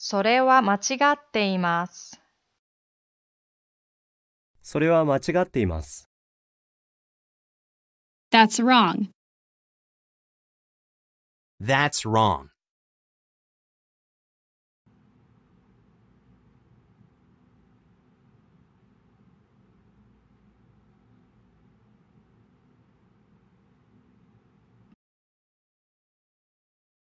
それは間違っています。それは間違っています。That's wrong. That's wrong.